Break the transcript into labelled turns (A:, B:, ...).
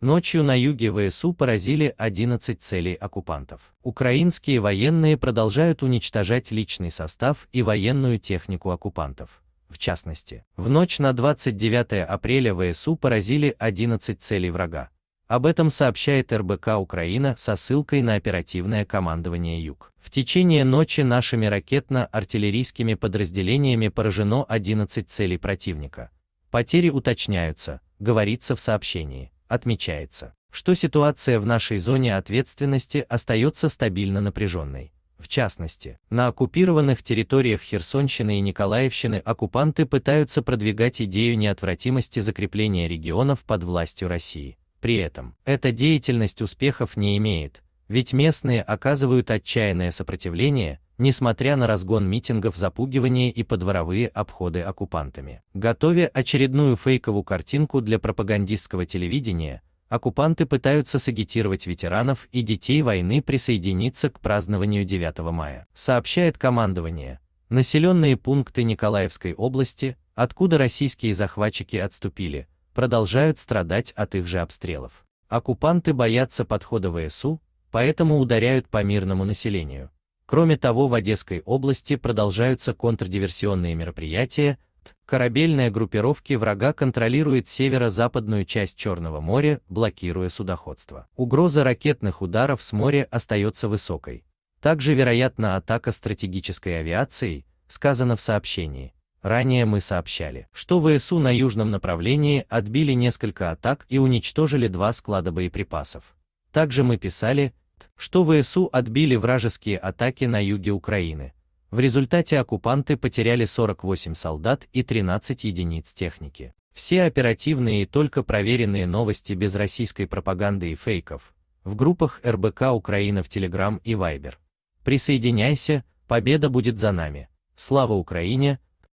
A: Ночью на юге ВСУ поразили 11 целей оккупантов. Украинские военные продолжают уничтожать личный состав и военную технику оккупантов. В частности, в ночь на 29 апреля ВСУ поразили 11 целей врага. Об этом сообщает РБК Украина со ссылкой на оперативное командование Юг. В течение ночи нашими ракетно-артиллерийскими подразделениями поражено 11 целей противника. Потери уточняются, говорится в сообщении. Отмечается, что ситуация в нашей зоне ответственности остается стабильно напряженной. В частности, на оккупированных территориях Херсонщины и Николаевщины оккупанты пытаются продвигать идею неотвратимости закрепления регионов под властью России. При этом, эта деятельность успехов не имеет, ведь местные оказывают отчаянное сопротивление, несмотря на разгон митингов, запугивание и подворовые обходы оккупантами. Готовя очередную фейковую картинку для пропагандистского телевидения, оккупанты пытаются сагитировать ветеранов и детей войны присоединиться к празднованию 9 мая. Сообщает командование. Населенные пункты Николаевской области, откуда российские захватчики отступили, продолжают страдать от их же обстрелов. Оккупанты боятся подхода ВСУ, поэтому ударяют по мирному населению Кроме того, в Одесской области продолжаются контрдиверсионные мероприятия, корабельная группировка врага контролирует северо-западную часть Черного моря, блокируя судоходство. Угроза ракетных ударов с моря остается высокой. Также вероятна атака стратегической авиации, сказано в сообщении. Ранее мы сообщали, что ВСУ на южном направлении отбили несколько атак и уничтожили два склада боеприпасов. Также мы писали, что ВСУ отбили вражеские атаки на юге Украины. В результате оккупанты потеряли 48 солдат и 13 единиц техники. Все оперативные и только проверенные новости без российской пропаганды и фейков. В группах РБК Украина в Телеграм и Вайбер. Присоединяйся, победа будет за нами. Слава Украине!